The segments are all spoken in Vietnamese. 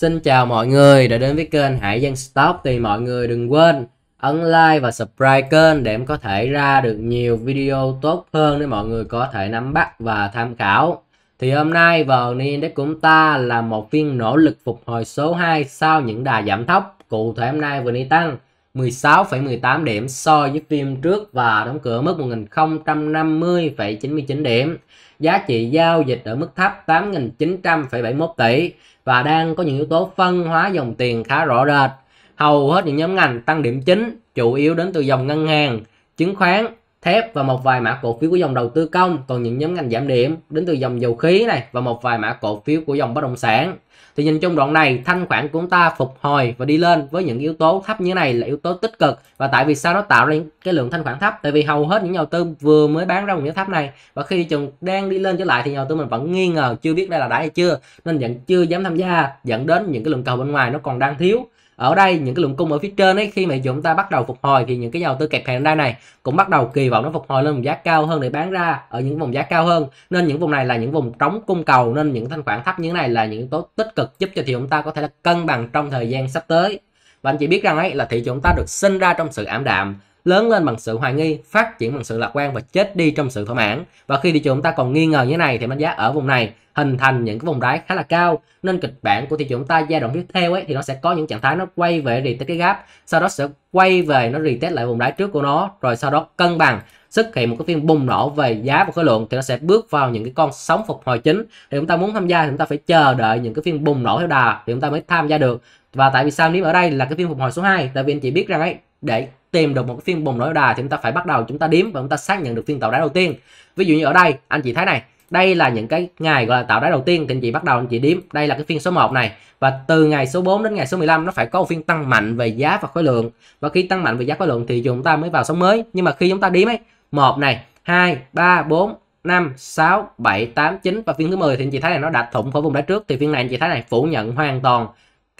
Xin chào mọi người đã đến với kênh Hải Giang Stock thì mọi người đừng quên ấn like và subscribe kênh để em có thể ra được nhiều video tốt hơn để mọi người có thể nắm bắt và tham khảo. Thì hôm nay vào Index của chúng ta là một phiên nỗ lực phục hồi số 2 sau những đà giảm thấp. Cụ thể hôm nay vừa đi tăng 16,18 điểm so với phiên trước và đóng cửa mức 1050,99 điểm. Giá trị giao dịch ở mức thấp 8.900,71 tỷ và đang có những yếu tố phân hóa dòng tiền khá rõ rệt. Hầu hết những nhóm ngành tăng điểm chính chủ yếu đến từ dòng ngân hàng, chứng khoán, thép và một vài mã cổ phiếu của dòng đầu tư công, còn những nhóm ngành giảm điểm đến từ dòng dầu khí này và một vài mã cổ phiếu của dòng bất động sản thì nhìn chung đoạn này thanh khoản của chúng ta phục hồi và đi lên với những yếu tố thấp như này là yếu tố tích cực và tại vì sao nó tạo ra cái lượng thanh khoản thấp tại vì hầu hết những nhà đầu tư vừa mới bán ra một giá thấp này và khi thị trường đang đi lên trở lại thì nhà đầu tư mình vẫn nghi ngờ chưa biết đây là đã hay chưa nên vẫn chưa dám tham gia dẫn đến những cái lượng cầu bên ngoài nó còn đang thiếu ở đây những cái lượng cung ở phía trên ấy khi mà chúng ta bắt đầu phục hồi thì những cái đầu tư kẹp hàng đa này cũng bắt đầu kỳ vọng nó phục hồi lên vùng giá cao hơn để bán ra ở những vùng giá cao hơn nên những vùng này là những vùng trống cung cầu nên những thanh khoản thấp như thế này là những yếu tố tích cực giúp cho thị chúng ta có thể là cân bằng trong thời gian sắp tới và anh chị biết rằng ấy là thị trường chúng ta được sinh ra trong sự ảm đạm lớn lên bằng sự hoài nghi phát triển bằng sự lạc quan và chết đi trong sự thỏa mãn và khi thị trường chúng ta còn nghi ngờ như thế này thì đánh giá ở vùng này hình thành những cái vùng đáy khá là cao nên kịch bản của thị trường chúng ta giai đoạn tiếp theo ấy thì nó sẽ có những trạng thái nó quay về tới cái gap sau đó sẽ quay về nó retest lại vùng đáy trước của nó rồi sau đó cân bằng xuất hiện một cái phiên bùng nổ về giá và khối lượng thì nó sẽ bước vào những cái con sóng phục hồi chính thì chúng ta muốn tham gia thì chúng ta phải chờ đợi những cái phiên bùng nổ theo đà thì chúng ta mới tham gia được và tại vì sao nếu ở đây là cái phiên phục hồi số 2 tại vì anh chị biết rằng ấy để tìm được một cái phiên bùng nổ đà thì chúng ta phải bắt đầu chúng ta đếm và chúng ta xác nhận được phiên tạo đáy đầu tiên ví dụ như ở đây anh chị thấy này đây là những cái ngày gọi là tạo đáy đầu tiên thì anh chị bắt đầu anh chị đếm đây là cái phiên số 1 này và từ ngày số 4 đến ngày số 15 nó phải có một phiên tăng mạnh về giá và khối lượng và khi tăng mạnh về giá khối lượng thì chúng ta mới vào sóng mới nhưng mà khi chúng ta đếm ấy một này 2 3 4 5 6 7 8 9 và phiên thứ 10 thì anh chị thấy là nó đã thủng khỏi vùng đáy trước thì phiên này anh chị thấy này phủ nhận hoàn toàn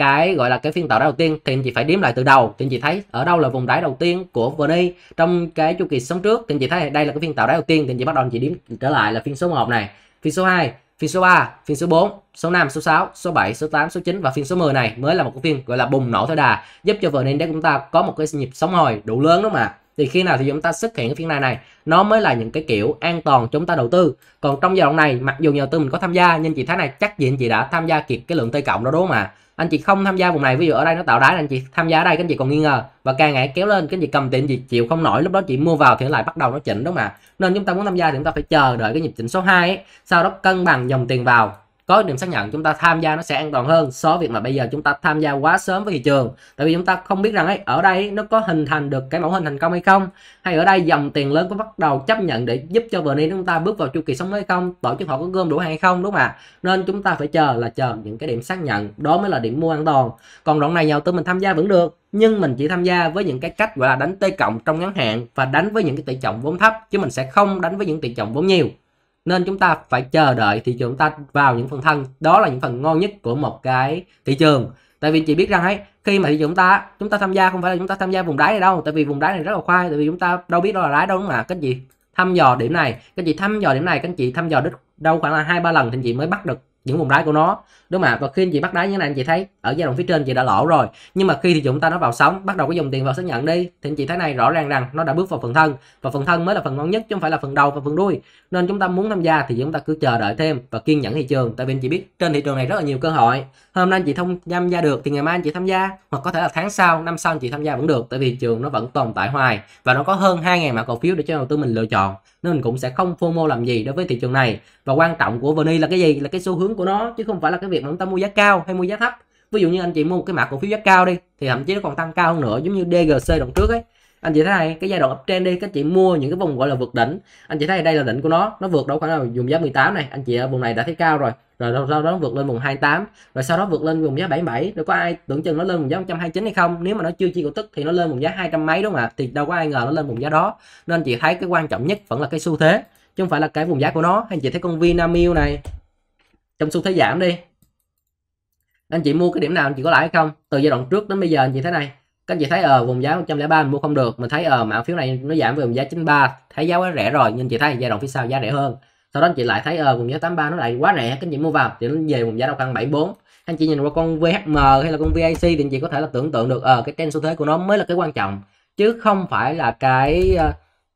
cái gọi là cái phiên tạo đáy đầu tiên thì anh chị phải đếm lại từ đầu thì anh chị thấy ở đâu là vùng đáy đầu tiên của VNI trong cái chu kỳ sống trước thì anh chị thấy đây là cái phiên tạo đáy đầu tiên thì anh chị bắt đầu anh chị đếm trở lại là phiên số 1 này phiên số 2 phiên số 3 phiên số 4 số 5 số 6 số 7 số 8 số 9 và phiên số 10 này mới là một cái phiên gọi là bùng nổ theo đà giúp cho VN để chúng ta có một cái nhịp sóng hồi đủ lớn đúng không ạ thì khi nào thì chúng ta xuất hiện cái phiên này này nó mới là những cái kiểu an toàn chúng ta đầu tư còn trong giai đoạn này mặc dù nhà đầu tư mình có tham gia nhưng chị thấy này chắc gì anh chị đã tham gia kịp cái lượng tây cộng đó đúng không ạ anh chị không tham gia vùng này ví dụ ở đây nó tạo đáy anh chị tham gia ở đây các anh chị còn nghi ngờ và càng ngày kéo lên các anh chị cầm tiền gì chịu không nổi lúc đó chị mua vào thì lại bắt đầu nó chỉnh đúng không ạ nên chúng ta muốn tham gia thì chúng ta phải chờ đợi cái nhịp chỉnh số 2 ấy, sau đó cân bằng dòng tiền vào có điểm xác nhận chúng ta tham gia nó sẽ an toàn hơn so với việc mà bây giờ chúng ta tham gia quá sớm với thị trường tại vì chúng ta không biết rằng ấy ở đây nó có hình thành được cái mẫu hình thành công hay không hay ở đây dòng tiền lớn có bắt đầu chấp nhận để giúp cho vn chúng ta bước vào chu kỳ sống hay không tổ chức họ có gom đủ hay không đúng không ạ nên chúng ta phải chờ là chờ những cái điểm xác nhận đó mới là điểm mua an toàn còn đoạn này nhà tư mình tham gia vẫn được nhưng mình chỉ tham gia với những cái cách gọi là đánh tê cộng trong ngắn hạn và đánh với những cái tỷ trọng vốn thấp chứ mình sẽ không đánh với những tỷ trọng vốn nhiều nên chúng ta phải chờ đợi thị trường chúng ta vào những phần thân đó là những phần ngon nhất của một cái thị trường tại vì chị biết rằng ấy khi mà thị trường chúng ta chúng ta tham gia không phải là chúng ta tham gia vùng đáy này đâu tại vì vùng đáy này rất là khoai tại vì chúng ta đâu biết đâu là đáy đâu đúng không ạ các chị thăm dò điểm này các chị thăm dò điểm này các chị thăm dò đích đâu khoảng là hai ba lần thì chị mới bắt được những vùng đáy của nó đúng không ạ và khi anh chị bắt đáy như thế này anh chị thấy ở giai đoạn phía trên chị đã lỗ rồi nhưng mà khi thì chúng ta nó vào sóng bắt đầu có dòng tiền vào xác nhận đi thì anh chị thấy này rõ ràng rằng nó đã bước vào phần thân và phần thân mới là phần ngon nhất chứ không phải là phần đầu và phần đuôi nên chúng ta muốn tham gia thì chúng ta cứ chờ đợi thêm và kiên nhẫn thị trường tại vì anh chị biết trên thị trường này rất là nhiều cơ hội hôm nay anh chị không tham gia được thì ngày mai anh chị tham gia hoặc có thể là tháng sau năm sau anh chị tham gia vẫn được tại vì trường nó vẫn tồn tại hoài và nó có hơn 2.000 mã cổ phiếu để cho đầu tư mình lựa chọn nên mình cũng sẽ không phô mô làm gì đối với thị trường này và quan trọng của VNI là cái gì là cái xu hướng của nó chứ không phải là cái việc chúng ta mua giá cao hay mua giá thấp ví dụ như anh chị mua một cái mã cổ phiếu giá cao đi thì thậm chí nó còn tăng cao hơn nữa giống như DGC đoạn trước ấy anh chị thấy này cái giai đoạn uptrend đi các chị mua những cái vùng gọi là vượt đỉnh anh chị thấy đây là đỉnh của nó nó vượt đâu khoảng là dùng giá 18 này anh chị ở vùng này đã thấy cao rồi rồi sau đó vượt lên vùng 28 rồi sau đó vượt lên vùng giá 77 rồi có ai tưởng chừng nó lên vùng giá 129 hay không nếu mà nó chưa chi cổ tức thì nó lên vùng giá 200 mấy đúng không ạ thì đâu có ai ngờ nó lên vùng giá đó nên chị thấy cái quan trọng nhất vẫn là cái xu thế chứ không phải là cái vùng giá của nó anh chị thấy con Vinamilk này trong xu thế giảm đi anh chị mua cái điểm nào anh chị có lãi hay không từ giai đoạn trước đến bây giờ anh chị thấy này các chị thấy ở ờ, vùng giá 103 mình mua không được mình thấy ở ờ, mã phiếu này nó giảm về vùng giá 93 thấy giá quá rẻ rồi nhưng chị thấy giai đoạn phía sau giá rẻ hơn sau đó anh chị lại thấy ờ vùng giá 83 nó lại quá rẻ các anh chị mua vào thì nó về vùng giá đâu khoảng 74 anh chị nhìn qua con VHM hay là con VIC thì anh chị có thể là tưởng tượng được ờ cái trend xu thế của nó mới là cái quan trọng chứ không phải là cái ờ,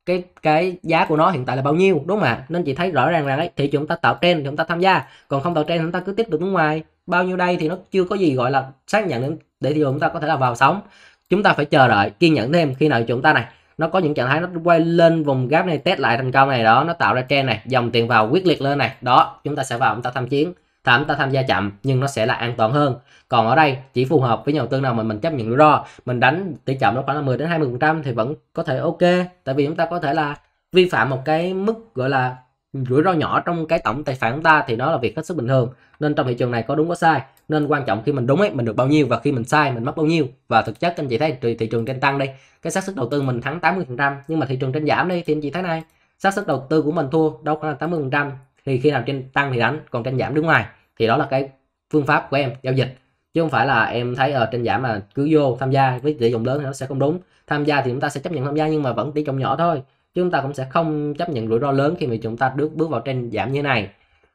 cái cái giá của nó hiện tại là bao nhiêu đúng không ạ nên chị thấy rõ ràng rằng ấy thị trường ta tạo trend chúng ta tham gia còn không tạo trend chúng ta cứ tiếp tục đứng ngoài bao nhiêu đây thì nó chưa có gì gọi là xác nhận để thì chúng ta có thể là vào sóng chúng ta phải chờ đợi kiên nhẫn thêm khi nào chúng ta này nó có những trạng thái nó quay lên vùng gap này test lại thành công này đó nó tạo ra trend này dòng tiền vào quyết liệt lên này đó chúng ta sẽ vào chúng ta tham chiến thảm ta tham gia chậm nhưng nó sẽ là an toàn hơn còn ở đây chỉ phù hợp với nhà đầu tư nào mà mình chấp nhận rủi ro mình đánh tỷ trọng nó khoảng là 10 đến 20 phần trăm thì vẫn có thể ok tại vì chúng ta có thể là vi phạm một cái mức gọi là rủi ro nhỏ trong cái tổng tài khoản của ta thì nó là việc hết sức bình thường nên trong thị trường này có đúng có sai nên quan trọng khi mình đúng ấy mình được bao nhiêu và khi mình sai mình mất bao nhiêu và thực chất anh chị thấy thị, thị trường trên tăng đi cái xác suất đầu tư mình thắng 80 phần trăm nhưng mà thị trường trên giảm đi thì anh chị thấy này xác suất đầu tư của mình thua đâu khoảng là 80 phần trăm thì khi nào trên tăng thì đánh còn trên giảm đứng ngoài thì đó là cái phương pháp của em giao dịch chứ không phải là em thấy ở trên giảm mà cứ vô tham gia với tỷ trọng lớn thì nó sẽ không đúng tham gia thì chúng ta sẽ chấp nhận tham gia nhưng mà vẫn tỷ trọng nhỏ thôi chúng ta cũng sẽ không chấp nhận rủi ro lớn khi mà chúng ta bước bước vào trên giảm như này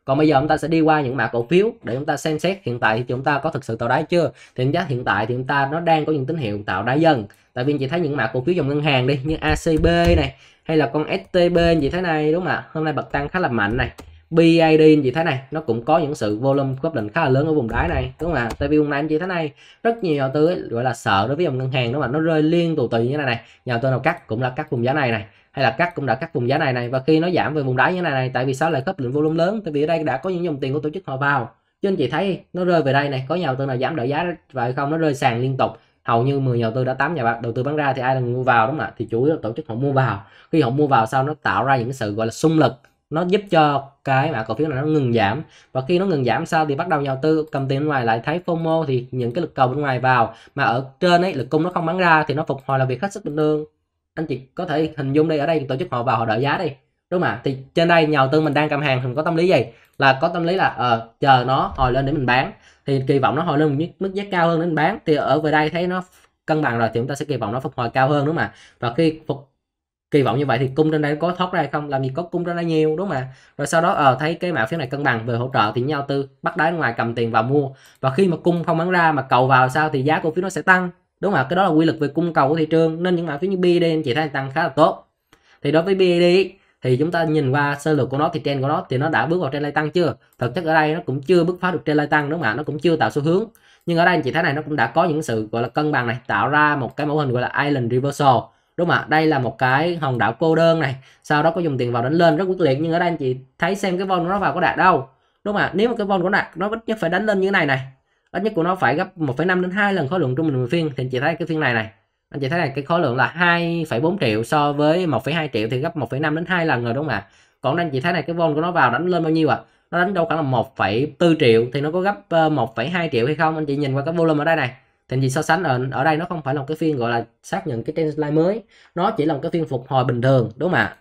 còn bây giờ chúng ta sẽ đi qua những mã cổ phiếu để chúng ta xem xét hiện tại thì chúng ta có thực sự tạo đáy chưa thì giá hiện tại thì chúng ta nó đang có những tín hiệu tạo đáy dần tại vì chị thấy những mã cổ phiếu dòng ngân hàng đi như ACB này hay là con STB như thế này đúng không ạ hôm nay bật tăng khá là mạnh này BID gì thế này nó cũng có những sự volume khớp lệnh khá là lớn ở vùng đáy này đúng không ạ tại vì hôm nay anh chị thế này rất nhiều nhà tư gọi là sợ đối với dòng ngân hàng đó mà nó rơi liên tục tù như thế này này nhà tư nào cắt cũng là cắt vùng giá này này hay là cắt cũng đã cắt vùng giá này này và khi nó giảm về vùng đáy như này này tại vì sao lại khớp lệnh volume lớn tại vì ở đây đã có những dòng tiền của tổ chức họ vào cho anh chị thấy nó rơi về đây này có nhà đầu tư nào giảm đỡ giá và không nó rơi sàn liên tục hầu như 10 nhà đầu tư đã 8 nhà đầu tư bán ra thì ai là người mua vào đúng không ạ thì chủ yếu là tổ chức họ mua vào khi họ mua vào sau nó tạo ra những sự gọi là xung lực nó giúp cho cái mã cổ phiếu này nó ngừng giảm và khi nó ngừng giảm sao thì bắt đầu nhà đầu tư cầm tiền bên ngoài lại thấy FOMO thì những cái lực cầu bên ngoài vào mà ở trên ấy lực cung nó không bán ra thì nó phục hồi là việc hết sức bình thường anh chị có thể hình dung đây ở đây tổ chức họ vào họ đợi giá đi đúng không ạ thì trên đây nhà đầu tư mình đang cầm hàng mình có tâm lý gì là có tâm lý là uh, chờ nó hồi lên để mình bán thì kỳ vọng nó hồi lên một mức giá cao hơn để mình bán thì ở về đây thấy nó cân bằng rồi thì chúng ta sẽ kỳ vọng nó phục hồi cao hơn đúng không ạ và khi phục kỳ vọng như vậy thì cung trên đây có thoát ra hay không làm gì có cung trên đây nhiều đúng không ạ rồi sau đó uh, thấy cái mã phiếu này cân bằng về hỗ trợ thì nhau tư bắt đáy ngoài cầm tiền vào mua và khi mà cung không bán ra mà cầu vào sao thì giá cổ phiếu nó sẽ tăng đúng không ạ cái đó là quy luật về cung cầu của thị trường nên những mã phiếu như BID anh chị thấy tăng khá là tốt thì đối với BID thì chúng ta nhìn qua sơ lược của nó thì trend của nó thì nó đã bước vào trên lai tăng chưa thực chất ở đây nó cũng chưa bước phá được trên lai tăng đúng không ạ nó cũng chưa tạo xu hướng nhưng ở đây anh chị thấy này nó cũng đã có những sự gọi là cân bằng này tạo ra một cái mẫu hình gọi là island reversal đúng không ạ đây là một cái hòn đảo cô đơn này sau đó có dùng tiền vào đánh lên rất quyết liệt nhưng ở đây anh chị thấy xem cái von nó vào có đạt đâu đúng không ạ nếu mà cái von của đạt nó ít nhất phải đánh lên như thế này này ít nhất của nó phải gấp 1,5 đến 2 lần khối lượng trung bình một phiên thì anh chị thấy cái phiên này này anh chị thấy là cái khối lượng là 2,4 triệu so với 1,2 triệu thì gấp 1,5 đến 2 lần rồi đúng không ạ còn anh chị thấy này cái vol của nó vào đánh lên bao nhiêu ạ à? nó đánh đâu khoảng là 1,4 triệu thì nó có gấp 1,2 ờ, triệu hay không anh chị nhìn qua cái volume ở đây này thì anh chị so sánh ở, ở đây nó không phải là một cái phiên gọi là xác nhận cái trendline mới nó chỉ là một cái phiên phục hồi bình thường đúng không ạ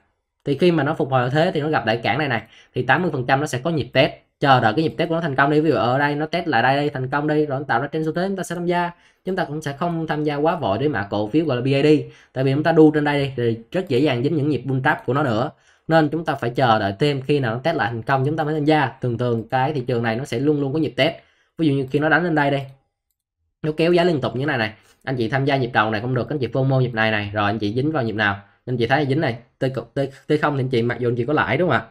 thì khi mà nó phục hồi thế thì nó gặp đại cản này này thì 80 nó sẽ có nhịp test chờ đợi cái nhịp test của nó thành công đi ví dụ ở đây nó test lại đây đây thành công đi rồi nó tạo ra trên xu thế chúng ta sẽ tham gia chúng ta cũng sẽ không tham gia quá vội để mã cổ phiếu gọi là BID tại vì chúng ta đu trên đây đi, thì rất dễ dàng dính những nhịp bull trap của nó nữa nên chúng ta phải chờ đợi thêm khi nào nó test lại thành công chúng ta mới tham gia thường thường cái thị trường này nó sẽ luôn luôn có nhịp test ví dụ như khi nó đánh lên đây đây nó kéo giá liên tục như thế này này anh chị tham gia nhịp đầu này không được anh chị phô mô nhịp này này rồi anh chị dính vào nhịp nào anh chị thấy dính này t cộng t không thì anh chị mặc dù anh chị có lãi đúng không ạ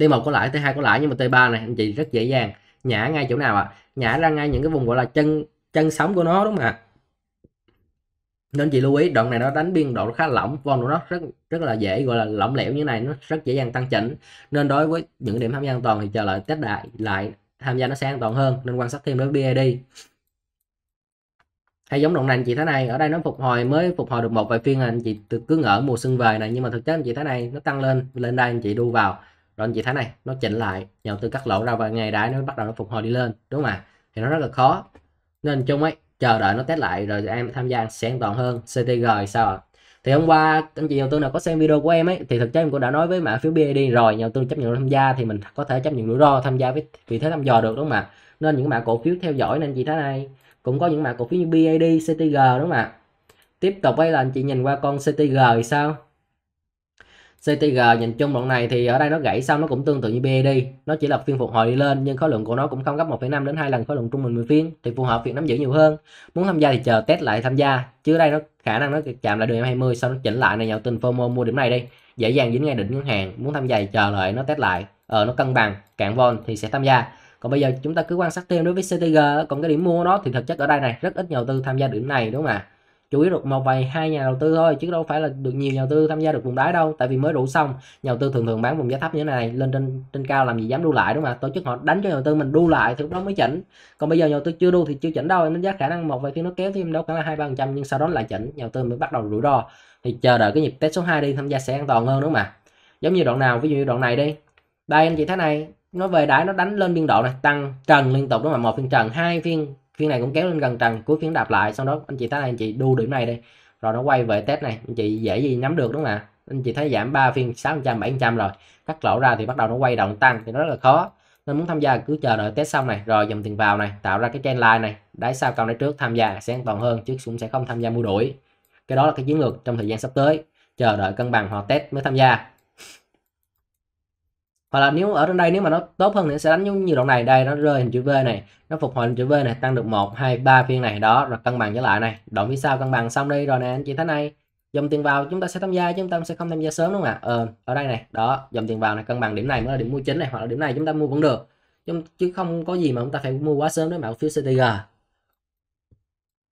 T1 có lãi, T2 có lãi nhưng mà T3 này anh chị rất dễ dàng nhả ngay chỗ nào ạ? À? Nhả ra ngay những cái vùng gọi là chân chân sóng của nó đúng không ạ? À? Nên chị lưu ý đoạn này nó đánh biên độ khá lỏng, von của nó rất rất là dễ gọi là lỏng lẻo như này, nó rất dễ dàng tăng chỉnh. Nên đối với những điểm tham gia an toàn thì chờ lại test đại lại tham gia nó sẽ an toàn hơn nên quan sát thêm đối với BID hay giống đoạn này anh chị thế này ở đây nó phục hồi mới phục hồi được một vài phiên anh chị cứ ngỡ mùa xuân về này nhưng mà thực chất anh chị thế này nó tăng lên lên đây anh chị đu vào rồi anh chị thấy này nó chỉnh lại nhà đầu tư cắt lỗ ra và ngày đấy nó bắt đầu nó phục hồi đi lên đúng không ạ thì nó rất là khó nên chung ấy chờ đợi nó test lại rồi em tham gia sẽ an toàn hơn CTG sao ạ thì hôm qua anh chị nhà đầu tư nào có xem video của em ấy thì thực chất em cũng đã nói với mã phiếu BID rồi nhà đầu tư chấp nhận tham gia thì mình có thể chấp nhận rủi ro tham gia với vị thế thăm dò được đúng không ạ nên những mã cổ phiếu theo dõi nên chị thấy này cũng có những mã cổ phiếu như BID CTG đúng không ạ tiếp tục ấy là anh chị nhìn qua con CTG thì sao CTG nhìn chung đoạn này thì ở đây nó gãy xong nó cũng tương tự như BAD nó chỉ là phiên phục hồi đi lên nhưng khối lượng của nó cũng không gấp 1,5 đến 2 lần khối lượng trung bình 10 phiên thì phù hợp việc nắm giữ nhiều hơn muốn tham gia thì chờ test lại tham gia chứ đây nó khả năng nó chạm lại đường 20 sau nó chỉnh lại này nhậu tin FOMO mua điểm này đi dễ dàng dính ngay đỉnh ngân hàng muốn tham gia thì chờ lại nó test lại ờ nó cân bằng cạn vol thì sẽ tham gia còn bây giờ chúng ta cứ quan sát thêm đối với CTG còn cái điểm mua nó thì thực chất ở đây này rất ít nhà đầu tư tham gia điểm này đúng không ạ à? chủ yếu được một vài hai nhà đầu tư thôi chứ đâu phải là được nhiều nhà đầu tư tham gia được vùng đáy đâu tại vì mới rủ xong nhà đầu tư thường thường bán vùng giá thấp như thế này lên trên trên cao làm gì dám đu lại đúng không ạ tổ chức họ đánh cho nhà đầu tư mình đu lại thì lúc đó mới chỉnh còn bây giờ nhà đầu tư chưa đu thì chưa chỉnh đâu em đánh giá khả năng một vài phiên nó kéo thêm đâu khoảng là hai ba phần trăm nhưng sau đó lại chỉnh nhà đầu tư mới bắt đầu rủi ro thì chờ đợi cái nhịp test số 2 đi tham gia sẽ an toàn hơn đúng không ạ giống như đoạn nào ví dụ như đoạn này đi đây anh chị thấy này nó về đáy nó đánh lên biên độ này tăng trần liên tục đúng không ạ một phiên trần hai phiên phiên này cũng kéo lên gần trần cuối phiên đạp lại sau đó anh chị thấy là anh chị đu điểm này đi rồi nó quay về test này anh chị dễ gì nắm được đúng không ạ anh chị thấy giảm 3 phiên 600 700 rồi cắt lỗ ra thì bắt đầu nó quay động tăng thì rất là khó nên muốn tham gia cứ chờ đợi test xong này rồi dòng tiền vào này tạo ra cái trend line này đáy sao cao đáy trước tham gia sẽ an toàn hơn chứ cũng sẽ không tham gia mua đuổi cái đó là cái chiến lược trong thời gian sắp tới chờ đợi cân bằng hoặc test mới tham gia hoặc là nếu ở trên đây nếu mà nó tốt hơn thì sẽ đánh như đoạn này đây nó rơi hình chữ V này nó phục hồi hình chữ V này tăng được 1 2 3 phiên này đó rồi cân bằng trở lại này đoạn phía sau cân bằng xong đi rồi nè anh chị thấy này dòng tiền vào chúng ta sẽ tham gia chúng ta sẽ không tham gia sớm đúng không ạ ờ, ở đây này đó dòng tiền vào này cân bằng điểm này mới là điểm mua chính này hoặc là điểm này chúng ta mua cũng được chứ không có gì mà chúng ta phải mua quá sớm nếu mà phiếu CTG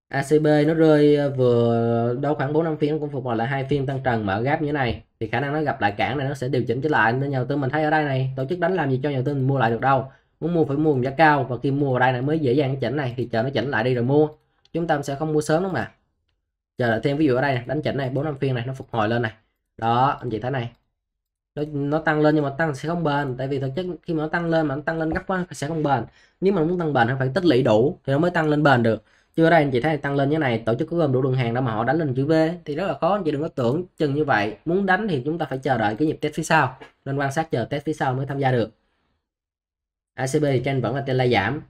ACB nó rơi ờ, vừa đâu khoảng 4 năm phiên nó cũng phục hồi lại hai phiên tăng trần mở gap như này thì khả năng nó gặp lại cản này nó sẽ điều chỉnh trở lại nên nhà đầu tư mình thấy ở đây này tổ chức đánh làm gì cho nhà đầu tư mình mua lại được đâu muốn mua phải mua giá cao và khi mua vào đây này mới dễ dàng chỉnh này thì chờ nó chỉnh lại đi rồi mua chúng ta sẽ không mua sớm đâu mà chờ đợi thêm ví dụ ở đây này, đánh chỉnh này 4 năm phiên này nó phục hồi lên này đó anh chị thấy này nó, nó tăng lên nhưng mà tăng sẽ không bền tại vì thực chất khi mà nó tăng lên mà nó tăng lên gấp quá sẽ không bền nếu mà muốn tăng bền phải tích lũy đủ thì nó mới tăng lên bền được chứ ở đây anh chị thấy tăng lên như này tổ chức có gồm đủ đường hàng đâu mà họ đánh lên chữ V thì rất là khó anh chị đừng có tưởng chừng như vậy muốn đánh thì chúng ta phải chờ đợi cái nhịp test phía sau nên quan sát chờ test phía sau mới tham gia được ACB thì trên vẫn là trên lai giảm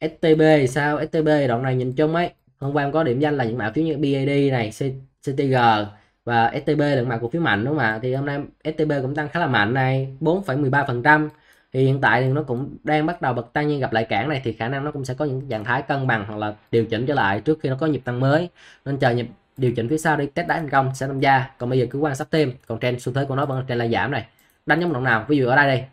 STB sao STB đoạn này nhìn chung ấy hôm qua em có điểm danh là những mã phiếu như BAD này CTG và STB là mặt cổ phiếu mạnh đúng không ạ thì hôm nay STB cũng tăng khá là mạnh này 4,13% thì hiện tại thì nó cũng đang bắt đầu bật tăng nhưng gặp lại cản này thì khả năng nó cũng sẽ có những trạng thái cân bằng hoặc là điều chỉnh trở lại trước khi nó có nhịp tăng mới nên chờ nhịp điều chỉnh phía sau đi test đáy thành công sẽ tham gia còn bây giờ cứ quan sát thêm còn trên xu thế của nó vẫn trend là giảm này đánh nhóm động nào ví dụ ở đây đây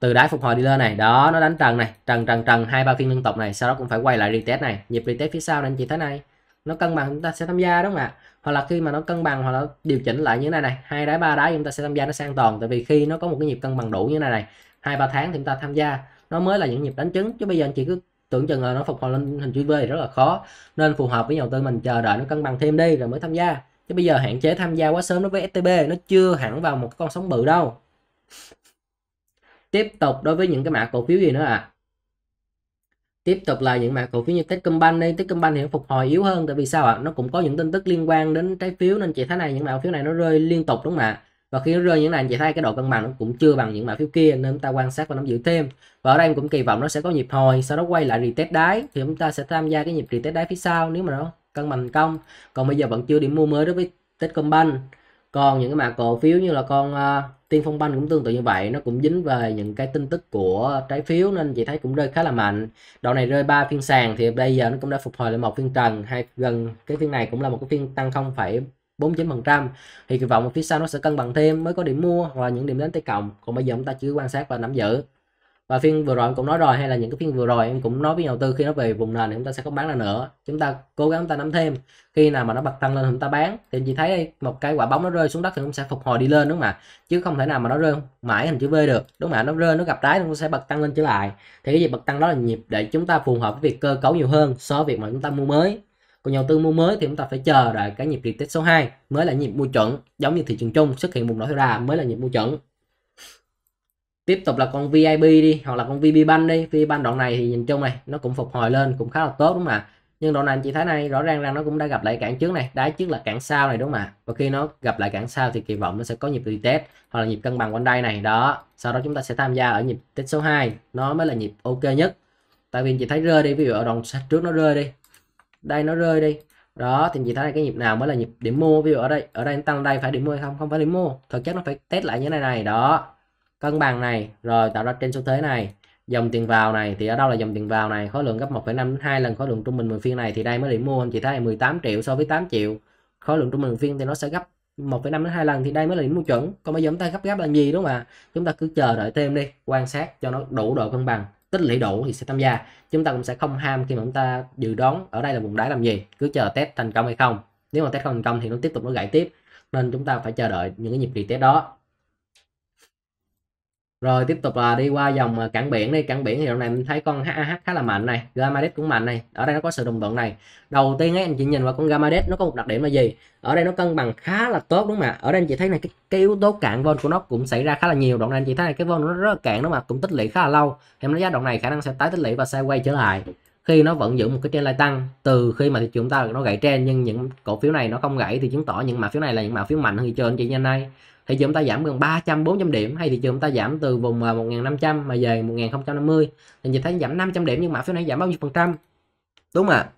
từ đáy phục hồi đi lên này đó nó đánh trần này trần trần trần hai ba phiên liên tục này sau đó cũng phải quay lại retest này nhịp retest phía sau nên chỉ thế này nó cân bằng chúng ta sẽ tham gia đúng không ạ hoặc là khi mà nó cân bằng hoặc là điều chỉnh lại như thế này này hai đáy ba đáy chúng ta sẽ tham gia nó sang toàn tại vì khi nó có một cái nhịp cân bằng đủ như thế này này hai ba tháng thì chúng ta tham gia nó mới là những nhịp đánh trứng chứ bây giờ anh chị cứ tưởng chừng là nó phục hồi lên hình chữ V thì rất là khó nên phù hợp với nhà đầu tư mình chờ đợi nó cân bằng thêm đi rồi mới tham gia chứ bây giờ hạn chế tham gia quá sớm đối với STB nó chưa hẳn vào một con sóng bự đâu tiếp tục đối với những cái mã cổ phiếu gì nữa à? tiếp tục là những mã cổ phiếu như Techcombank đây Techcombank hiện phục hồi yếu hơn tại vì sao ạ à? nó cũng có những tin tức liên quan đến trái phiếu nên chị thấy này những mã cổ phiếu này nó rơi liên tục đúng không ạ à? và khi nó rơi những này anh chị thấy cái độ cân bằng nó cũng chưa bằng những mã phiếu kia nên chúng ta quan sát và nắm giữ thêm và ở đây em cũng kỳ vọng nó sẽ có nhịp hồi sau đó quay lại retest đáy thì chúng ta sẽ tham gia cái nhịp retest đáy phía sau nếu mà nó cân bằng công còn bây giờ vẫn chưa điểm mua mới đối với Techcombank còn những cái mã cổ phiếu như là con uh, Tiên Phong Banh cũng tương tự như vậy nó cũng dính về những cái tin tức của trái phiếu nên chị thấy cũng rơi khá là mạnh đầu này rơi ba phiên sàn thì bây giờ nó cũng đã phục hồi lại một phiên trần hay gần cái phiên này cũng là một cái phiên tăng 0, 49% thì kỳ vọng ở phía sau nó sẽ cân bằng thêm mới có điểm mua hoặc là những điểm đến tay cộng còn bây giờ chúng ta chỉ quan sát và nắm giữ và phiên vừa rồi em cũng nói rồi hay là những cái phiên vừa rồi em cũng nói với nhà đầu tư khi nó về vùng nền thì chúng ta sẽ không bán ra nữa chúng ta cố gắng chúng ta nắm thêm khi nào mà nó bật tăng lên thì chúng ta bán thì chỉ thấy một cái quả bóng nó rơi xuống đất thì cũng sẽ phục hồi đi lên đúng không ạ chứ không thể nào mà nó rơi mãi hình chữ V được đúng không ạ nó rơi nó gặp đáy nó sẽ bật tăng lên trở lại thì cái gì bật tăng đó là nhịp để chúng ta phù hợp với việc cơ cấu nhiều hơn so với việc mà chúng ta mua mới còn nhà đầu tư mua mới thì chúng ta phải chờ đợi cái nhịp retest số 2 mới là nhịp mua chuẩn, giống như thị trường chung xuất hiện bùng nổ ra mới là nhịp mua chuẩn. Tiếp tục là con VIP đi, hoặc là con VB Bank đi. VB Bank đoạn này thì nhìn chung này, nó cũng phục hồi lên cũng khá là tốt đúng không ạ? Nhưng đoạn này chị thấy này rõ ràng là nó cũng đã gặp lại cản trước này, đáy trước là cản sau này đúng không ạ? Và khi nó gặp lại cản sau thì kỳ vọng nó sẽ có nhịp retest hoặc là nhịp cân bằng quanh đây này đó. Sau đó chúng ta sẽ tham gia ở nhịp test số 2, nó mới là nhịp ok nhất. Tại vì chị thấy rơi đi, ví dụ ở đoạn trước nó rơi đi, đây nó rơi đi đó thì chị thấy là cái nhịp nào mới là nhịp điểm mua ví dụ ở đây ở đây tăng đây phải điểm mua hay không không phải điểm mua thực chất nó phải test lại như thế này này đó cân bằng này rồi tạo ra trên số thế này dòng tiền vào này thì ở đâu là dòng tiền vào này khối lượng gấp 1,5 đến 2 lần khối lượng trung bình 10 phiên này thì đây mới điểm mua anh chị thấy 18 triệu so với 8 triệu khối lượng trung bình 10 phiên thì nó sẽ gấp 1,5 đến 2 lần thì đây mới là điểm mua chuẩn còn bây giờ chúng ta gấp gấp là gì đúng không ạ chúng ta cứ chờ đợi thêm đi quan sát cho nó đủ độ cân bằng tích lũy đủ thì sẽ tham gia chúng ta cũng sẽ không ham khi mà chúng ta dự đoán ở đây là vùng đáy làm gì cứ chờ test thành công hay không nếu mà test không thành công thì nó tiếp tục nó gãy tiếp nên chúng ta phải chờ đợi những cái nhịp kỳ test đó rồi tiếp tục là đi qua dòng à, cảng biển đi cảng biển thì dòng này mình thấy con HAH khá là mạnh này gamma dead cũng mạnh này ở đây nó có sự đồng thuận này đầu tiên ấy, anh chị nhìn vào con gamma dead nó có một đặc điểm là gì ở đây nó cân bằng khá là tốt đúng không ạ ở đây anh chị thấy này cái, cái yếu tố cạn von của nó cũng xảy ra khá là nhiều đoạn này anh chị thấy này cái von nó rất là cạn đúng không ạ cũng tích lũy khá là lâu em nói giá đoạn này khả năng sẽ tái tích lũy và sẽ quay trở lại khi nó vẫn giữ một cái trên lại tăng từ khi mà thị trường ta nó gãy trên nhưng những cổ phiếu này nó không gãy thì chứng tỏ những mã phiếu này là những mã phiếu mạnh hơn thị trường chị nhanh nay thị trường ta giảm gần 300 400 điểm hay thị trường ta giảm từ vùng 1500 à, mà về 1050 thì nhìn thấy giảm 500 điểm nhưng mã phiếu này giảm bao nhiêu phần trăm đúng mà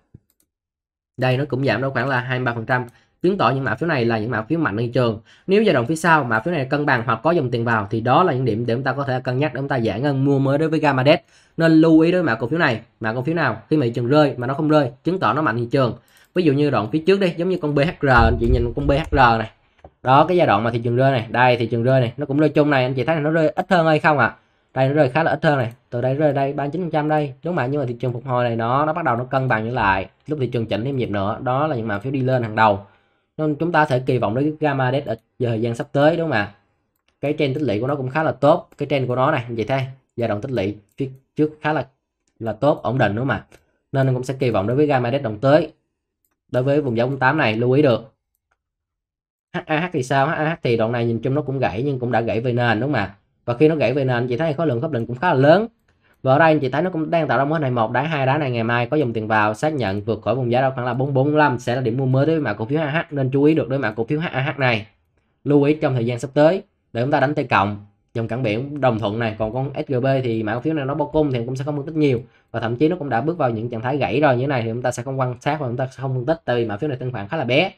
đây nó cũng giảm đâu khoảng là 23 phần trăm chứng tỏ những mã phiếu này là những mã phiếu mạnh thị trường nếu giai đoạn phía sau mã phiếu này cân bằng hoặc có dòng tiền vào thì đó là những điểm để chúng ta có thể cân nhắc để chúng ta giải ngân mua mới đối với gamma dead nên lưu ý đối với mã cổ phiếu này mã cổ phiếu nào khi mà thị trường rơi mà nó không rơi chứng tỏ nó mạnh thị trường ví dụ như đoạn phía trước đi giống như con bhr chị nhìn con bhr này đó cái giai đoạn mà thị trường rơi này đây thị trường rơi này nó cũng rơi chung này anh chị thấy là nó rơi ít hơn hay không ạ à? đây nó rơi khá là ít hơn này từ đây rơi đây ba chín trăm đây đúng mà nhưng mà thị trường phục hồi này nó nó bắt đầu nó cân bằng trở lại lúc thị trường chỉnh thêm nhịp nữa đó là những mã phiếu đi lên hàng đầu nên chúng ta sẽ kỳ vọng đến gamma dead ở thời gian sắp tới đúng không cái trend tích lũy của nó cũng khá là tốt cái trend của nó này anh chị thấy, giai đoạn tích lũy trước, trước khá là là tốt ổn định đúng không nên cũng sẽ kỳ vọng đối với gamma dead đồng tới đối với vùng giá 08 này lưu ý được HAH thì sao HAH thì đoạn này nhìn chung nó cũng gãy nhưng cũng đã gãy về nền đúng không ạ và khi nó gãy về nền chị thấy khối lượng khớp lệnh cũng khá là lớn và ở đây anh chị thấy nó cũng đang tạo ra mới này một đá hai đá này ngày mai có dòng tiền vào xác nhận vượt khỏi vùng giá đâu khoảng là 445 sẽ là điểm mua mới đối với mã cổ phiếu HAH nên chú ý được đối với mã cổ phiếu HAH này lưu ý trong thời gian sắp tới để chúng ta đánh tay cộng dòng cảng biển đồng thuận này còn con SGB thì mã cổ phiếu này nó bao cung thì cũng sẽ không phân tích nhiều và thậm chí nó cũng đã bước vào những trạng thái gãy rồi như thế này thì chúng ta sẽ không quan sát và chúng ta sẽ không phân tích tại vì mã phiếu này thanh khoản khá là bé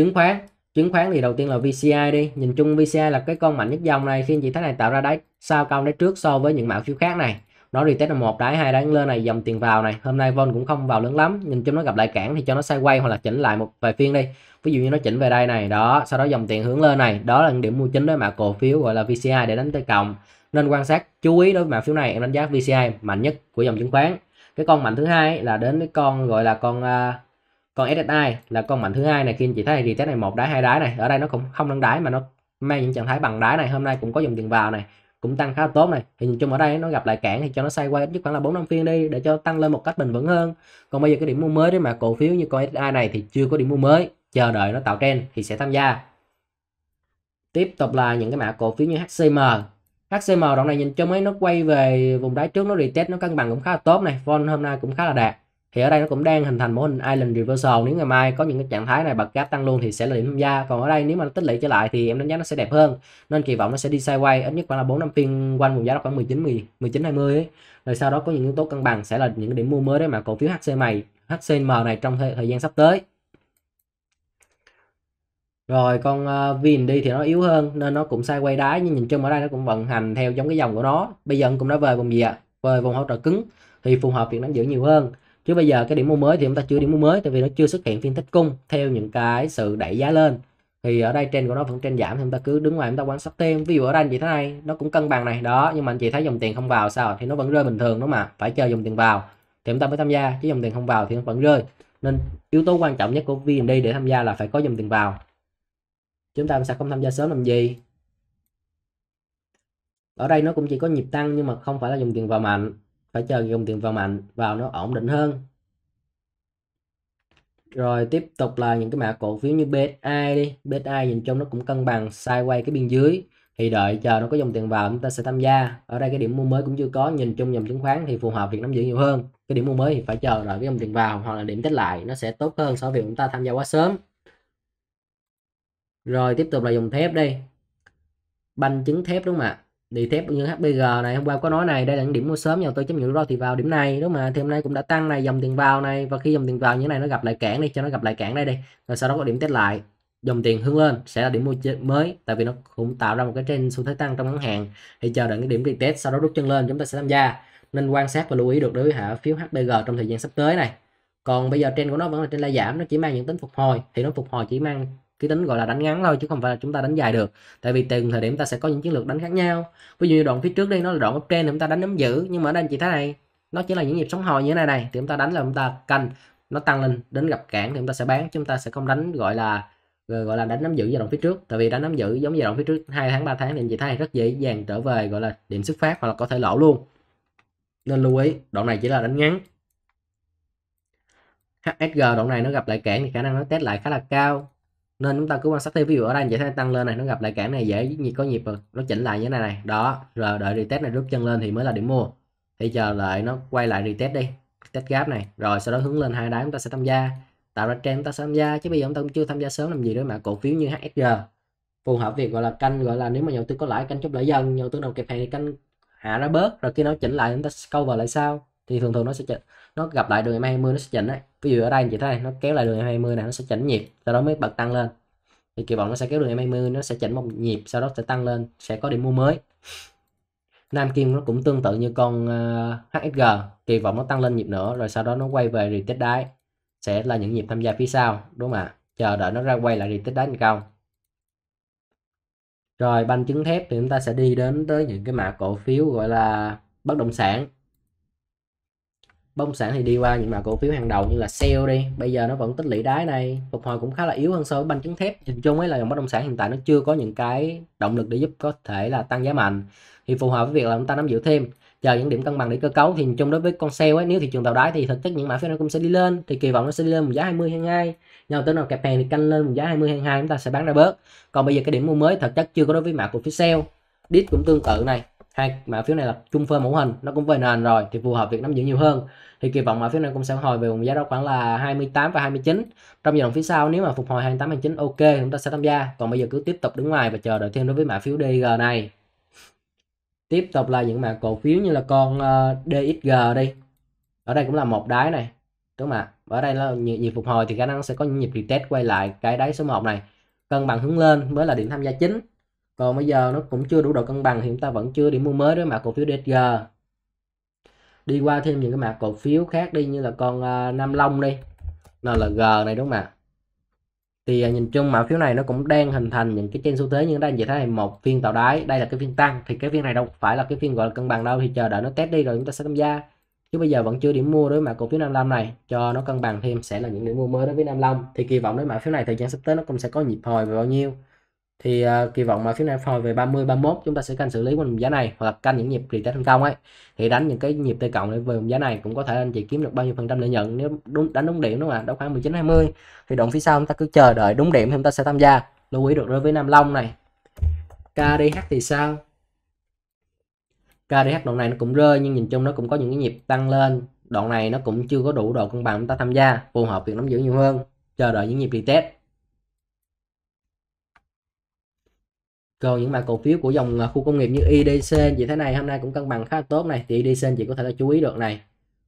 chứng khoán chứng khoán thì đầu tiên là VCI đi nhìn chung VCI là cái con mạnh nhất dòng này khi anh chị thấy này tạo ra đáy sao cao đáy trước so với những mạo phiếu khác này nó đi test là một đáy hai đáy lên này dòng tiền vào này hôm nay vol cũng không vào lớn lắm nhìn chung nó gặp lại cản thì cho nó quay hoặc là chỉnh lại một vài phiên đi ví dụ như nó chỉnh về đây này đó sau đó dòng tiền hướng lên này đó là điểm mua chính đối mã cổ phiếu gọi là VCI để đánh tới cộng nên quan sát chú ý đối với mã phiếu này em đánh giá VCI mạnh nhất của dòng chứng khoán cái con mạnh thứ hai là đến cái con gọi là con uh, còn SSI là con mạnh thứ hai này khi anh chị thấy retest này một đáy hai đáy này ở đây nó cũng không nâng đáy mà nó mang những trạng thái bằng đáy này hôm nay cũng có dòng tiền vào này cũng tăng khá tốt này thì nhìn chung ở đây nó gặp lại cản thì cho nó xoay qua ít nhất khoảng là bốn năm phiên đi để cho tăng lên một cách bình vững hơn còn bây giờ cái điểm mua mới đấy mà cổ phiếu như con SSI này thì chưa có điểm mua mới chờ đợi nó tạo trend thì sẽ tham gia tiếp tục là những cái mã cổ phiếu như HCM HCM đoạn này nhìn chung ấy nó quay về vùng đáy trước nó retest nó cân bằng cũng khá là tốt này Von hôm nay cũng khá là đạt thì ở đây nó cũng đang hình thành mô hình island reversal nếu ngày mai có những cái trạng thái này bật gap tăng luôn thì sẽ là điểm tham gia còn ở đây nếu mà nó tích lũy trở lại thì em đánh giá nó sẽ đẹp hơn nên kỳ vọng nó sẽ đi sideways ít nhất khoảng là bốn năm phiên quanh vùng giá khoảng 19 10, 19 20 ấy. rồi sau đó có những yếu tố cân bằng sẽ là những điểm mua mới đấy mà cổ phiếu HC mày HCM này trong thời, thời gian sắp tới rồi con uh, Vin đi thì nó yếu hơn nên nó cũng sai quay đá nhưng nhìn chung ở đây nó cũng vận hành theo giống cái dòng của nó bây giờ cũng đã về vùng gì ạ về vùng hỗ trợ cứng thì phù hợp việc nắm giữ nhiều hơn chứ bây giờ cái điểm mua mới thì chúng ta chưa điểm mua mới tại vì nó chưa xuất hiện phiên thích cung theo những cái sự đẩy giá lên thì ở đây trên của nó vẫn trên giảm thì chúng ta cứ đứng ngoài chúng ta quan sát thêm ví dụ ở đây anh chị thế này nó cũng cân bằng này đó nhưng mà anh chị thấy dòng tiền không vào sao thì nó vẫn rơi bình thường đó mà phải chờ dòng tiền vào thì chúng ta mới tham gia chứ dòng tiền không vào thì nó vẫn rơi nên yếu tố quan trọng nhất của VND để tham gia là phải có dòng tiền vào chúng ta sẽ không tham gia sớm làm gì ở đây nó cũng chỉ có nhịp tăng nhưng mà không phải là dòng tiền vào mạnh phải chờ dòng tiền vào mạnh vào nó ổn định hơn rồi tiếp tục là những cái mã cổ phiếu như BSI đi BSI nhìn chung nó cũng cân bằng sideways cái biên dưới thì đợi chờ nó có dòng tiền vào chúng ta sẽ tham gia ở đây cái điểm mua mới cũng chưa có nhìn chung dòng chứng khoán thì phù hợp việc nắm giữ nhiều hơn cái điểm mua mới thì phải chờ đợi cái dòng tiền vào hoặc là điểm tích lại nó sẽ tốt hơn so với việc chúng ta tham gia quá sớm rồi tiếp tục là dùng thép đi banh chứng thép đúng không ạ đi thép như HBG này hôm qua có nói này đây là những điểm mua sớm nhà tôi chấp nhận rủi thì vào điểm này đúng mà thì hôm nay cũng đã tăng này dòng tiền vào này và khi dòng tiền vào như này nó gặp lại cản đi cho nó gặp lại cản đây đi rồi sau đó có điểm test lại dòng tiền hướng lên sẽ là điểm mua mới tại vì nó cũng tạo ra một cái trên xu thế tăng trong ngắn hạn thì chờ đợi cái điểm test sau đó rút chân lên chúng ta sẽ tham gia nên quan sát và lưu ý được đối với hạ phiếu HBG trong thời gian sắp tới này còn bây giờ trên của nó vẫn là trên la giảm nó chỉ mang những tính phục hồi thì nó phục hồi chỉ mang cái tính gọi là đánh ngắn thôi chứ không phải là chúng ta đánh dài được tại vì từng thời điểm ta sẽ có những chiến lược đánh khác nhau ví dụ như đoạn phía trước đây nó là đoạn uptrend chúng ta đánh nắm giữ nhưng mà ở đây chị thấy này nó chỉ là những nhịp sóng hồi như thế này này thì chúng ta đánh là chúng ta canh nó tăng lên đến gặp cản thì chúng ta sẽ bán chúng ta sẽ không đánh gọi là ờ, gọi là đánh nắm giữ giai đoạn phía trước tại vì đánh nắm giữ giống giai đoạn phía trước hai tháng 3 tháng thì chị thấy rất dễ dàng trở về gọi là điểm xuất phát hoặc là có thể lỗ luôn nên lưu ý đoạn này chỉ là đánh ngắn HSG đoạn này nó gặp lại cản thì khả năng nó test lại khá là cao nên chúng ta cứ quan sát thêm ví dụ ở đây chạy tăng lên này nó gặp lại cản này dễ nhiệt có nhịp rồi nó chỉnh lại như thế này này đó rồi đợi retest này rút chân lên thì mới là điểm mua thì chờ lại nó quay lại retest đi test gap này rồi sau đó hướng lên hai đáy chúng ta sẽ tham gia tạo ra trend chúng ta sẽ tham gia chứ bây giờ chúng ta cũng chưa tham gia sớm làm gì đối mà cổ phiếu như HSG phù hợp việc gọi là canh gọi là nếu mà nhà đầu tư có lãi canh chút lãi dần nhà đầu tư nào kịp hàng thì canh hạ ra bớt rồi khi nó chỉnh lại chúng ta cover lại sau thì thường thường nó sẽ chỉnh, nó gặp lại đường M20 nó sẽ chỉnh đấy ví dụ ở đây anh chị thấy nó kéo lại đường M20 này nó sẽ chỉnh nhịp sau đó mới bật tăng lên thì kỳ vọng nó sẽ kéo đường M20 nó sẽ chỉnh một nhịp sau đó sẽ tăng lên sẽ có điểm mua mới Nam Kim nó cũng tương tự như con uh, ờ, HXG kỳ vọng nó tăng lên nhịp nữa rồi sau đó nó quay về retest đáy sẽ là những nhịp tham gia phía sau đúng không ạ chờ đợi nó ra quay lại retest đáy thành công rồi banh chứng thép thì chúng ta sẽ đi đến tới những cái mã cổ phiếu gọi là bất động sản bất sản thì đi qua những mã cổ phiếu hàng đầu như là sale đi bây giờ nó vẫn tích lũy đáy này phục hồi cũng khá là yếu hơn so với banh trứng thép nhìn chung ấy là dòng bất động sản hiện tại nó chưa có những cái động lực để giúp có thể là tăng giá mạnh thì phù hợp với việc là chúng ta nắm giữ thêm chờ những điểm cân bằng để cơ cấu thì nhìn chung đối với con sale ấy nếu thị trường tạo đáy thì thực chất những mã phiếu nó cũng sẽ đi lên thì kỳ vọng nó sẽ đi lên một giá 20 22 nhau tới nào kẹp hàng thì canh lên một giá 20 22 chúng ta sẽ bán ra bớt còn bây giờ cái điểm mua mới thực chất chưa có đối với mã cổ phiếu sale đít cũng tương tự này hai mã phiếu này là chung phơi mẫu hình nó cũng về nền rồi thì phù hợp việc nắm giữ nhiều hơn thì kỳ vọng mã phiếu này cũng sẽ hồi về vùng giá đó khoảng là 28 và 29 trong giai đoạn phía sau nếu mà phục hồi 28 29 ok chúng ta sẽ tham gia còn bây giờ cứ tiếp tục đứng ngoài và chờ đợi thêm đối với mã phiếu DG này tiếp tục là những mã cổ phiếu như là con uh, ờ, DXG đi ở đây cũng là một đáy này đúng không ạ ở đây là nhịp, nhịp phục hồi thì khả năng sẽ có những nhịp retest quay lại cái đáy số 1 này cân bằng hướng lên mới là điểm tham gia chính còn bây giờ nó cũng chưa đủ độ cân bằng thì chúng ta vẫn chưa điểm mua mới với mã cổ phiếu DSG đi qua thêm những cái mã cổ phiếu khác đi như là con uh, Nam Long đi nó là G này đúng không ạ thì uh, nhìn chung mã phiếu này nó cũng đang hình thành những cái trên xu thế như đây thế này một phiên tạo đáy đây là cái phiên tăng thì cái phiên này đâu phải là cái phiên gọi là cân bằng đâu thì chờ đợi nó test đi rồi chúng ta sẽ tham gia chứ bây giờ vẫn chưa điểm mua đối mã cổ phiếu Nam Long này cho nó cân bằng thêm sẽ là những điểm mua mới đối với Nam Long thì kỳ vọng đối mã phiếu này thời gian sắp tới nó cũng sẽ có nhịp hồi về bao nhiêu thì uh, kỳ vọng mà phiếu này hồi về 30 31 chúng ta sẽ canh xử lý quanh vùng giá này hoặc là canh những nhịp retest thành công ấy thì đánh những cái nhịp T cộng về vùng giá này cũng có thể anh chị kiếm được bao nhiêu phần trăm lợi nhuận nếu đúng đánh đúng điểm đúng không ạ? Đó khoảng 19 20 thì đoạn phía sau chúng ta cứ chờ đợi đúng điểm thì chúng ta sẽ tham gia. Lưu ý được đối với Nam Long này. KDH thì sao? KDH đoạn này nó cũng rơi nhưng nhìn chung nó cũng có những cái nhịp tăng lên. Đoạn này nó cũng chưa có đủ độ cân bằng chúng ta tham gia, phù hợp việc nắm giữ nhiều hơn, chờ đợi những nhịp retest còn những mã cổ phiếu của dòng à, khu công nghiệp như IDC e như thế này hôm nay cũng cân bằng khá tốt này thì IDC e chị có thể là chú ý được này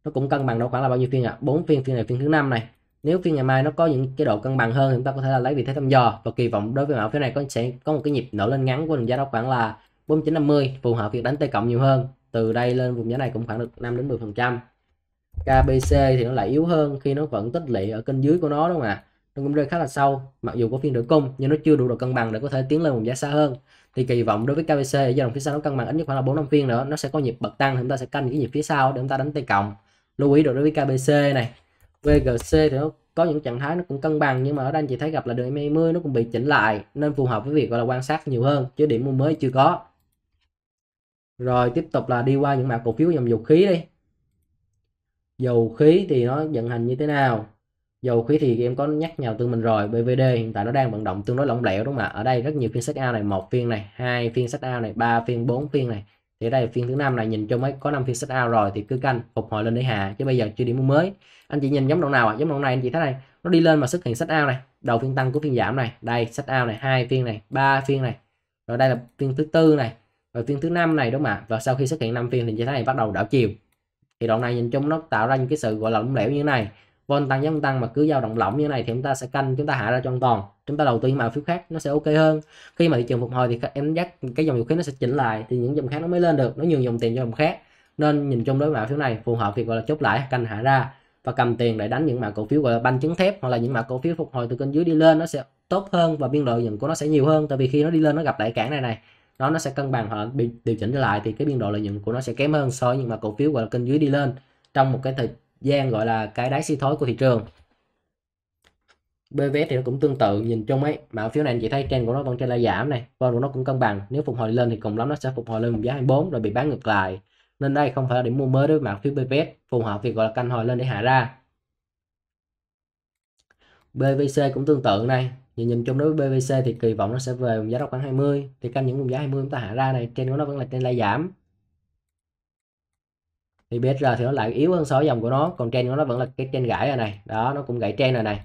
nó cũng cân bằng đâu khoảng là bao nhiêu phiên ạ à? 4 phiên phiên này phiên thứ năm này nếu phiên ngày mai nó có những cái độ cân bằng hơn thì chúng ta có thể là lấy vị thế thăm dò và kỳ vọng đối với mã phiếu này có sẽ có một cái nhịp nổi lên ngắn của vùng giá đó khoảng là 4950 phù hợp việc đánh tay cộng nhiều hơn từ đây lên vùng giá này cũng khoảng được 5 đến 10 phần trăm KBC thì nó lại yếu hơn khi nó vẫn tích lũy ở kênh dưới của nó đúng không ạ à? nó cũng rơi khá là sâu mặc dù có phiên đổi cung nhưng nó chưa đủ độ cân bằng để có thể tiến lên vùng giá xa hơn thì kỳ vọng đối với KVC ở giai đoạn phía sau nó cân bằng ít nhất khoảng là 4 năm phiên nữa nó sẽ có nhịp bật tăng thì chúng ta sẽ canh cái nhịp phía sau để chúng ta đánh tay cộng lưu ý được đối với KBC này VGC thì nó có những trạng thái nó cũng cân bằng nhưng mà ở đây chỉ thấy gặp là đường M20 nó cũng bị chỉnh lại nên phù hợp với việc gọi là quan sát nhiều hơn chứ điểm mua mới chưa có rồi tiếp tục là đi qua những mã cổ phiếu dòng dầu khí đi dầu khí thì nó vận hành như thế nào dầu khí thì em có nhắc nhau tương tư mình rồi BVD hiện tại nó đang vận động tương đối lỏng lẻo đúng không ạ ở đây rất nhiều phiên sách ao này một phiên này hai phiên sách ao này ba phiên bốn phiên này thì đây phiên thứ năm này nhìn cho mấy có năm phiên sách ao rồi thì cứ canh phục hồi lên để hạ chứ bây giờ chưa điểm mới anh chị nhìn giống đoạn nào ạ giống đoạn này anh chị thấy này nó đi lên mà xuất hiện sách ao này đầu phiên tăng của phiên giảm này đây sách ao này hai phiên này ba phiên này rồi đây là phiên thứ tư này rồi phiên thứ năm này đúng không ạ và sau khi xuất hiện năm phiên thì chị thấy này bắt đầu đảo chiều thì đoạn này nhìn chung nó tạo ra những cái sự gọi là lỏng lẻo như thế này vol tăng giống tăng mà cứ dao động lỏng như này thì chúng ta sẽ canh chúng ta hạ ra cho an toàn chúng ta đầu tư những mã phiếu khác nó sẽ ok hơn khi mà thị trường phục hồi thì em dắt cái dòng dầu khí nó sẽ chỉnh lại thì những dòng khác nó mới lên được nó nhường dòng tiền cho dòng khác nên nhìn chung đối với mã phiếu này phù hợp việc gọi là chốt lại canh hạ ra và cầm tiền để đánh những mã cổ phiếu gọi là banh chứng thép hoặc là những mã cổ phiếu phục hồi từ kênh dưới đi lên nó sẽ tốt hơn và biên độ dần của nó sẽ nhiều hơn tại vì khi nó đi lên nó gặp đại cản này này nó nó sẽ cân bằng hoặc điều chỉnh trở lại thì cái biên độ lợi nhuận của nó sẽ kém hơn so với những mã cổ phiếu gọi là kênh dưới đi lên trong một cái thời gian gọi là cái đáy suy thoái của thị trường BVS thì nó cũng tương tự nhìn chung ấy mã phiếu này anh chị thấy trend của nó vẫn trên là giảm này vol của nó cũng cân bằng nếu phục hồi lên thì cùng lắm nó sẽ phục hồi lên vùng giá 24 rồi bị bán ngược lại nên đây không phải là điểm mua mới đối với mã phiếu BVS phù hợp thì gọi là canh hồi lên để hạ ra BVC cũng tương tự này nhìn nhìn chung đối với BVC thì kỳ vọng nó sẽ về vùng giá đó khoảng 20 thì canh những vùng giá 20 chúng ta hạ ra này trên của nó vẫn là trên là giảm thì BSR thì nó lại yếu hơn so với dòng của nó còn trên của nó vẫn là cái trên gãy này này đó nó cũng gãy trên này này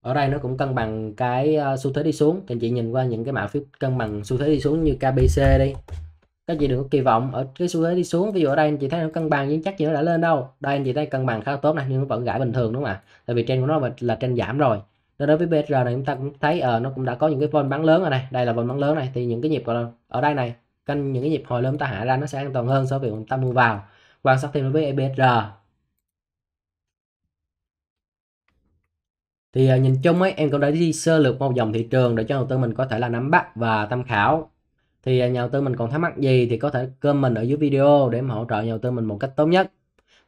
ở đây nó cũng cân bằng cái ờ, xu thế đi xuống thì chị nhìn qua những cái mã phiếu cân bằng xu thế đi xuống như KBC đi các chị đừng có kỳ vọng ở cái xu thế đi xuống ví dụ ở đây anh chị thấy nó cân bằng nhưng chắc gì nó đã lên đâu đây anh chị thấy cân bằng khá tốt này nhưng nó vẫn gãy bình thường đúng không ạ tại vì trên của nó là trên giảm rồi đối với br này chúng ta cũng thấy ờ uh, nó cũng đã có những cái vol bán lớn ở đây đây là vol bán lớn này thì những cái nhịp ở đây này canh những cái nhịp hồi lớn ta hạ ra nó sẽ an toàn hơn so với việc chúng ta mua vào và xác thêm nó với EBSR thì à, nhìn chung ấy em cũng đã đi sơ lược một dòng thị trường để cho đầu tư mình có thể là nắm bắt và tham khảo thì à, nhà đầu tư mình còn thắc mắc gì thì có thể comment ở dưới video để hỗ trợ nhà đầu tư mình một cách tốt nhất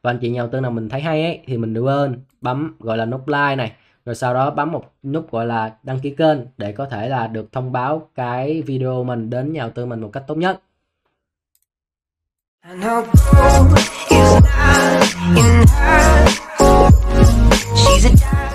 và anh chị nhà đầu tư nào mình thấy hay ấy thì mình đừng quên bấm gọi là nút like này rồi sau đó bấm một nút gọi là đăng ký kênh để có thể là được thông báo cái video mình đến nhà đầu tư mình một cách tốt nhất I know is not enough. She's a